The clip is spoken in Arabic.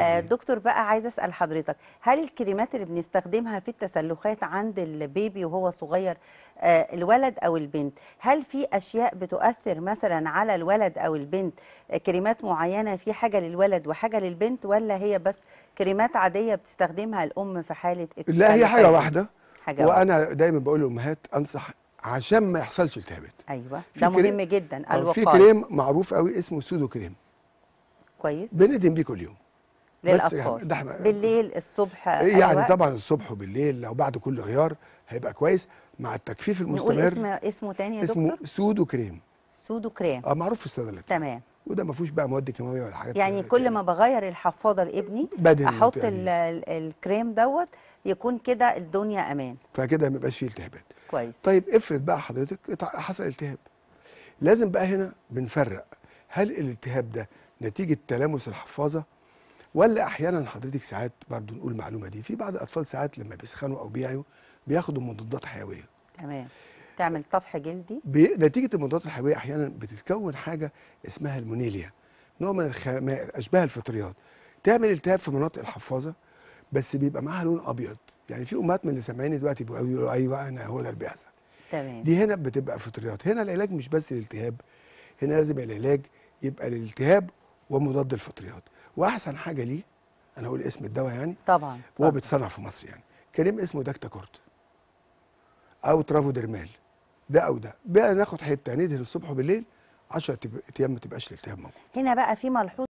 آه، دكتور بقى عايز اسال حضرتك هل الكريمات اللي بنستخدمها في التسلخات عند البيبي وهو صغير آه، الولد او البنت هل في اشياء بتؤثر مثلا على الولد او البنت آه، كريمات معينه في حاجه للولد وحاجه للبنت ولا هي بس كريمات عاديه بتستخدمها الام في حاله لا هي حاجه واحده حاجة وانا دايما بقول للامهات انصح عشان ما يحصلش التهابات ايوه ده مهم جدا الوقايه في كريم معروف قوي اسمه سودو كريم كويس بندم بيه كل يوم للأطفال يعني ده بالليل الصبح إيه يعني طبعا الصبح وبالليل لو بعد كل غيار هيبقى كويس مع التكفيف المستمر نقول اسمه اسمه تاني يا اسمه دكتور اسمه سودو كريم سودو كريم اه معروف في الصيدلات تمام وده ما فيهوش بقى مواد كيماويه ولا حاجات يعني كل ما بغير الحفاضه لابني احط يعني. الكريم دوت يكون كده الدنيا امان فكده ما يبقاش فيه التهابات كويس طيب افرض بقى حضرتك حصل التهاب لازم بقى هنا بنفرق هل الالتهاب ده نتيجه تلامس الحفاظه ولا احيانا حضرتك ساعات برضو نقول المعلومه دي في بعض الاطفال ساعات لما بيسخنوا او بيعيوا بياخدوا مضادات حيويه تمام تعمل طفح جلدي بي... نتيجه المضادات الحيويه احيانا بتتكون حاجه اسمها المونيليا نوع من الخمائر اشباه الفطريات تعمل التهاب في مناطق الحفاظه بس بيبقى معاها لون ابيض يعني في امهات من اللي سامعيني دلوقتي بيقولوا أيوة،, ايوه انا هو ده اللي بيحصل تمام دي هنا بتبقى فطريات هنا العلاج مش بس الالتهاب هنا لازم العلاج يبقى للالتهاب ومضاد الفطريات واحسن حاجه ليه انا هقول اسم الدواء يعني طبعا هو بيتصنع في مصر يعني كريم اسمه داكتاكورت او ترافوديرمال ده او ده بقى ناخد حته ندهن الصبح وبالليل 10 ايام ما تبقاش الالتهاب موجود هنا بقى في ملحوظ